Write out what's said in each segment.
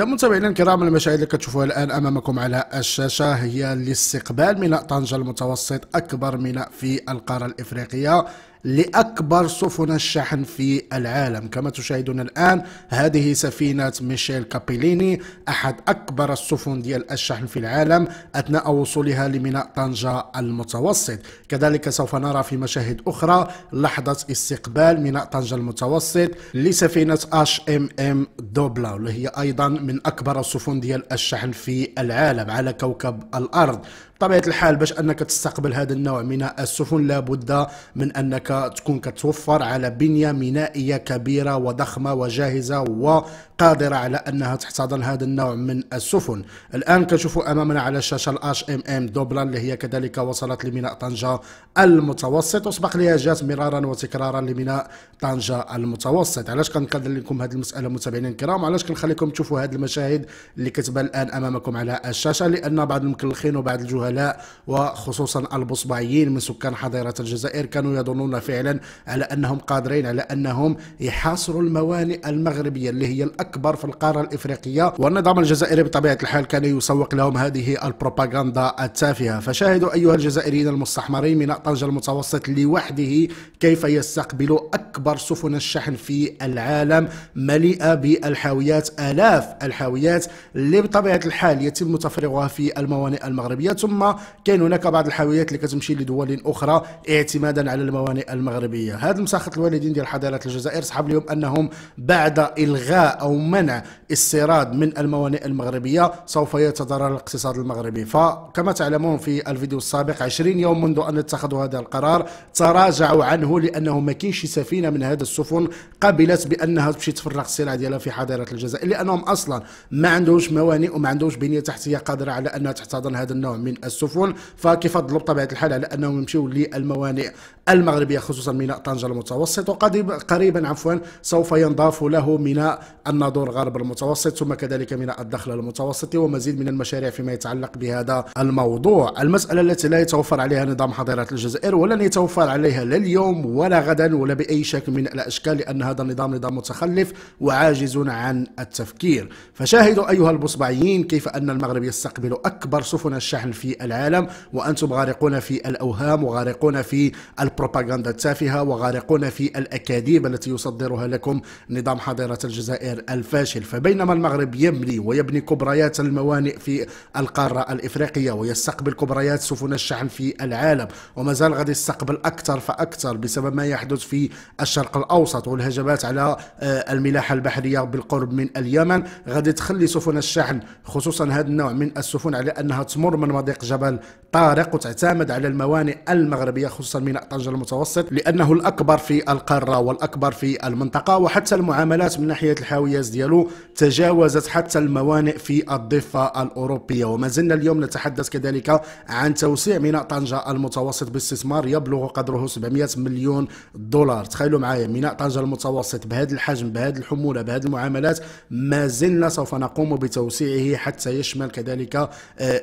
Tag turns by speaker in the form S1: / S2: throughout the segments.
S1: إحدى متابعينا الكرام المشاهد اللي كتشوفوها الآن أمامكم على الشاشة هي لاستقبال ميناء طنجة المتوسط أكبر ميناء في القارة الإفريقية لأكبر سفن الشحن في العالم كما تشاهدون الآن هذه سفينة ميشيل كابيليني أحد أكبر السفن ديال الشحن في العالم أثناء وصولها لميناء طنجة المتوسط كذلك سوف نرى في مشاهد أخرى لحظة استقبال ميناء طنجة المتوسط لسفينة اش ام ام دوبلا واللي هي أيضا من أكبر السفن ديال الشحن في العالم على كوكب الأرض بطبيعة الحال باش أنك تستقبل هذا النوع من السفن لابد من أنك تكون كتوفر على بنية مينائية كبيرة وضخمة وجاهزة وقادرة على أنها تحتضن هذا النوع من السفن الآن كنشوفوا أمامنا على الشاشة الاش ام ام دوبلا اللي هي كذلك وصلت لميناء طنجة المتوسط وسبق لها جات مرارا وتكرارا لميناء طنجة المتوسط علاش كنقدر لكم هذه المسألة متابعينا الكرام علاش كنخليكم تشوفوا هذه المشاهد اللي كتبان الآن أمامكم على الشاشة لأن بعض المكلخين وبعض الجهلاء وخصوصا البصبعيين من سكان حضيرة الجزائر كانوا يظنون فعلا على أنهم قادرين على أنهم يحاصروا الموانئ المغربية اللي هي الأكبر في القارة الإفريقية والنظام الجزائري بطبيعة الحال كان يسوق لهم هذه البروباغندا التافهة فشاهدوا أيها الجزائريين المستحمرين من طنجة المتوسط لوحده كيف يستقبل أكبر سفن الشحن في العالم مليئة بالحاويات آلاف الحاويات اللي بطبيعة الحال يتم تفريغها في الموانئ المغربية ثم كاين هناك بعض الحاويات اللي كتمشي لدول أخرى اعتمادا على الموانئ المغربيه هذا مساخه الوالدين ديال حضاره الجزائر صحاب اليوم انهم بعد الغاء او منع استيراد من الموانئ المغربيه سوف يتضرر الاقتصاد المغربي فكما تعلمون في الفيديو السابق 20 يوم منذ ان اتخذوا هذا القرار تراجعوا عنه لانه ما كاينش سفينه من هذا السفن قبلت بانها تمشي تفرغ السلع ديالها في حضاره الجزائر لانهم اصلا ما عندهمش موانئ وما عندهمش بنيه تحتيه قادره على انها تحتضن هذا النوع من السفن فكيفضلوا بطبيعه الحال على انهم يمشيو للموانئ المغربيه خصوصا ميناء طنجة المتوسط وقريبا عفوا سوف ينضاف له ميناء الناظور غرب المتوسط ثم كذلك ميناء الدخل المتوسطي ومزيد من المشاريع فيما يتعلق بهذا الموضوع المسألة التي لا يتوفر عليها نظام حضيرات الجزائر ولن يتوفر عليها لا اليوم ولا غدا ولا بأي شكل من الأشكال لأن هذا النظام نظام متخلف وعاجز عن التفكير فشاهدوا أيها البصبعيين كيف أن المغرب يستقبل أكبر سفن الشحن في العالم وأنتم غارقون في الأوهام وغارقون في البروباغندا التافهة وغارقون في الأكاذيب التي يصدرها لكم نظام حظيرة الجزائر الفاشل فبينما المغرب يبني ويبني كبريات الموانئ في القارة الإفريقية ويستقبل كبريات سفن الشحن في العالم وما زال غادي يستقبل أكثر فأكثر بسبب ما يحدث في الشرق الأوسط والهجمات على آه، الملاحة البحرية بالقرب من اليمن غادي تخلي سفن الشحن خصوصا هذا النوع من السفن على أنها تمر من مضيق جبل طارق وتعتمد على الموانئ المغربية خصوصا ميناء طنجة المتوسط المتوسط لانه الاكبر في القاره والاكبر في المنطقه وحتى المعاملات من ناحيه الحاويات ديالو تجاوزت حتى الموانئ في الضفه الاوروبيه وما زلنا اليوم نتحدث كذلك عن توسيع ميناء طنجه المتوسط باستثمار يبلغ قدره 700 مليون دولار تخيلوا معايا ميناء طنجه المتوسط بهذا الحجم بهذه الحموله بهذه المعاملات ما زلنا سوف نقوم بتوسيعه حتى يشمل كذلك آه،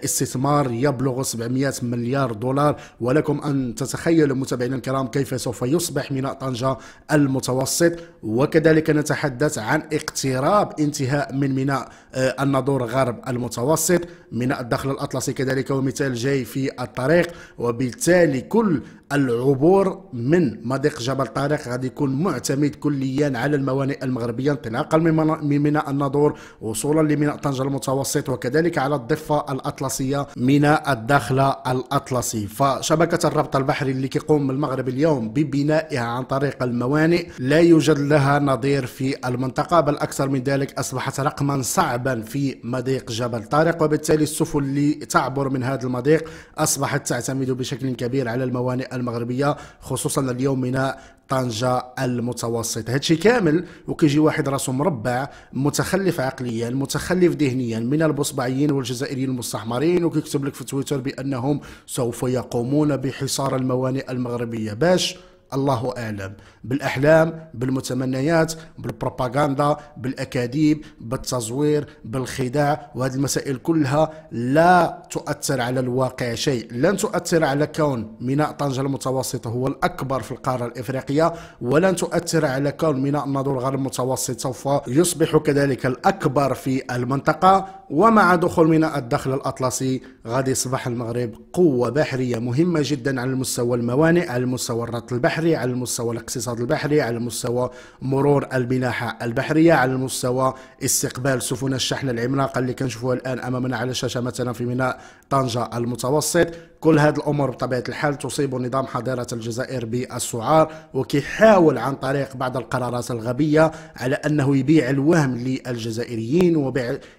S1: استثمار يبلغ 700 مليار دولار ولكم ان تتخيلوا متابعينا الكرام كيف كيف سوف يصبح ميناء طنجة المتوسط وكذلك نتحدث عن اقتراب انتهاء من ميناء آه، الناظور غرب المتوسط ميناء الدخل الأطلسي كذلك ومثال جاي في الطريق وبالتالي كل العبور من مضيق جبل طارق غادي يكون معتمد كليا على الموانئ المغربيه انطلاقا من ميناء الناظور وصولا لميناء طنجه المتوسط وكذلك على الضفه الاطلسيه ميناء الداخله الاطلسي فشبكه الربط البحري اللي كيقوم المغرب اليوم اليوم ببنائها عن طريق الموانئ لا يوجد لها نظير في المنطقة بل أكثر من ذلك أصبحت رقما صعبا في مضيق جبل طارق وبالتالي السفن اللي تعبر من هذا المضيق أصبحت تعتمد بشكل كبير على الموانئ المغربية خصوصا اليوم ميناء طنجة المتوسط هادشي كامل وكيجي واحد راسو مربع متخلف عقليا متخلف ذهنيا من البصبعيين والجزائريين المستحمرين وكيكتب لك في تويتر بانهم سوف يقومون بحصار الموانئ المغربيه باش الله اعلم بالاحلام بالمتمنيات بالبروباغندا بالاكاذيب بالتزوير بالخداع وهذه المسائل كلها لا تؤثر على الواقع شيء لن تؤثر على كون ميناء طنجه المتوسطه هو الاكبر في القاره الافريقيه ولن تؤثر على كون ميناء الناظور غير المتوسط سوف يصبح كذلك الاكبر في المنطقه ومع دخول ميناء الدخل الاطلسي غادي يصبح المغرب قوه بحريه مهمه جدا على مستوى الموانئ على مستوى الربط البحري البحري على المستوى الاقتصاد البحري على مستوى مرور الملاحة البحرية على مستوى استقبال سفن الشحن العملاقة اللي كنشوفوها الآن أمامنا على الشاشة مثلا في ميناء طنجة المتوسط كل هذه الامور بطبيعه الحال تصيب نظام حضاره الجزائر بالسعار وكيحاول عن طريق بعض القرارات الغبيه على انه يبيع الوهم للجزائريين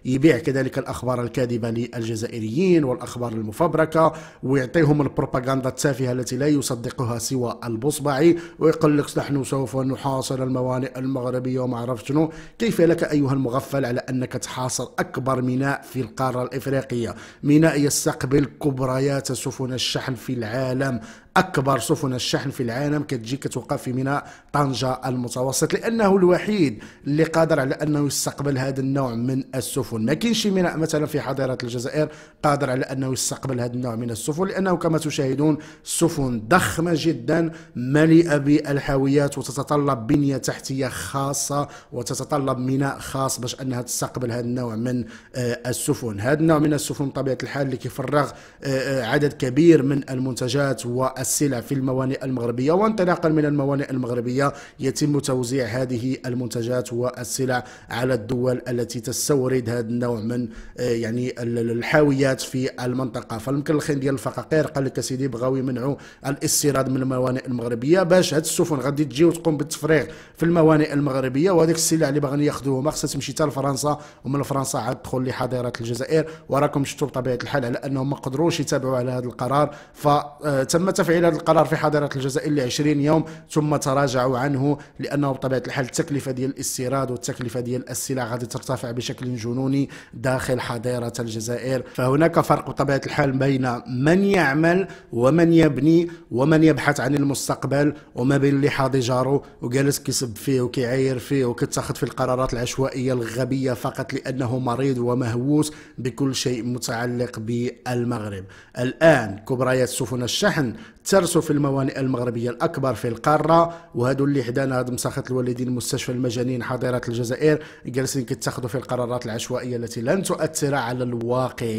S1: ويبيع كذلك الاخبار الكاذبه للجزائريين والاخبار المفبركه ويعطيهم البروباغندا التافهه التي لا يصدقها سوى البصبعي ويقول لك نحن سوف نحاصر الموانئ المغربيه وما عرفت شنو كيف لك ايها المغفل على انك تحاصر اكبر ميناء في القاره الافريقيه ميناء يستقبل كبريات السفن يشوفون الشحن في العالم أكبر سفن الشحن في العالم كتجي كتوقع في ميناء طنجة المتوسط لأنه الوحيد اللي قادر على أنه يستقبل هذا النوع من السفن ما كاينش ميناء مثلا في حضيرة الجزائر قادر على أنه يستقبل هذا النوع من السفن لأنه كما تشاهدون سفن ضخمة جدا مليئة بالحاويات وتتطلب بنية تحتية خاصة وتتطلب ميناء خاص باش أنها تستقبل هذا النوع من آه، السفن هذا النوع من السفن بطبيعة الحال اللي كيفرغ آه، آه، عدد كبير من المنتجات و السلع في الموانئ المغربية وانطلاقا من الموانئ المغربية يتم توزيع هذه المنتجات والسلع على الدول التي تستورد هذا النوع من آه، يعني الحاويات في المنطقة فالممكن الخين ديال الفقاقير قال لك سيدي بغاو يمنعوا الاستيراد من الموانئ المغربية باش هاد السفن غادي تجي وتقوم بالتفريغ في الموانئ المغربية وهذيك السلع اللي باغيين ياخذوهم خصها تمشي حتى لفرنسا ومن فرنسا عاد تدخل لحظيرة الجزائر وراكم شفتوا بطبيعة الحال على انهم ما قدروش يتابعوا على هذا القرار فتم آه، تفعيل إلى هذا القرار في حضيرة الجزائر ل 20 يوم ثم تراجعوا عنه لأنه بطبيعة الحال التكلفة ديال الاستيراد والتكلفة ديال السلع غادي ترتفع بشكل جنوني داخل حضيرة الجزائر فهناك فرق بطبيعة الحال بين من يعمل ومن يبني ومن يبحث عن المستقبل وما بين اللي حاضي جاره وجالس كيسب فيه وكيعاير فيه وكتاخذ في القرارات العشوائية الغبية فقط لأنه مريض ومهووس بكل شيء متعلق بالمغرب الآن كبريات سفن الشحن ترسو في الموانئ المغربية الأكبر في القارة وهذا اللي حدانا هاد مساخط الوالدين مستشفى المجانين حاضرة الجزائر جالسين كيتخذوا في القرارات العشوائية التي لن تؤثر على الواقع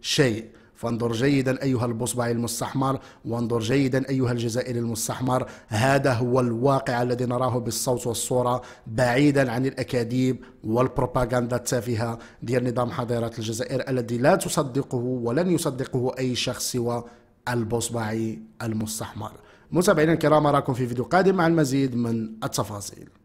S1: شيء فانظر جيدا أيها البصبع المستحمر وانظر جيدا أيها الجزائري المستحمر هذا هو الواقع الذي نراه بالصوت والصورة بعيدا عن الأكاذيب والبروباغاندا التافهة ديال نظام حضارة الجزائر الذي لا تصدقه ولن يصدقه أي شخص سوى البصبعي المستحمر متابعينا الكرام اراكم في فيديو قادم مع المزيد من التفاصيل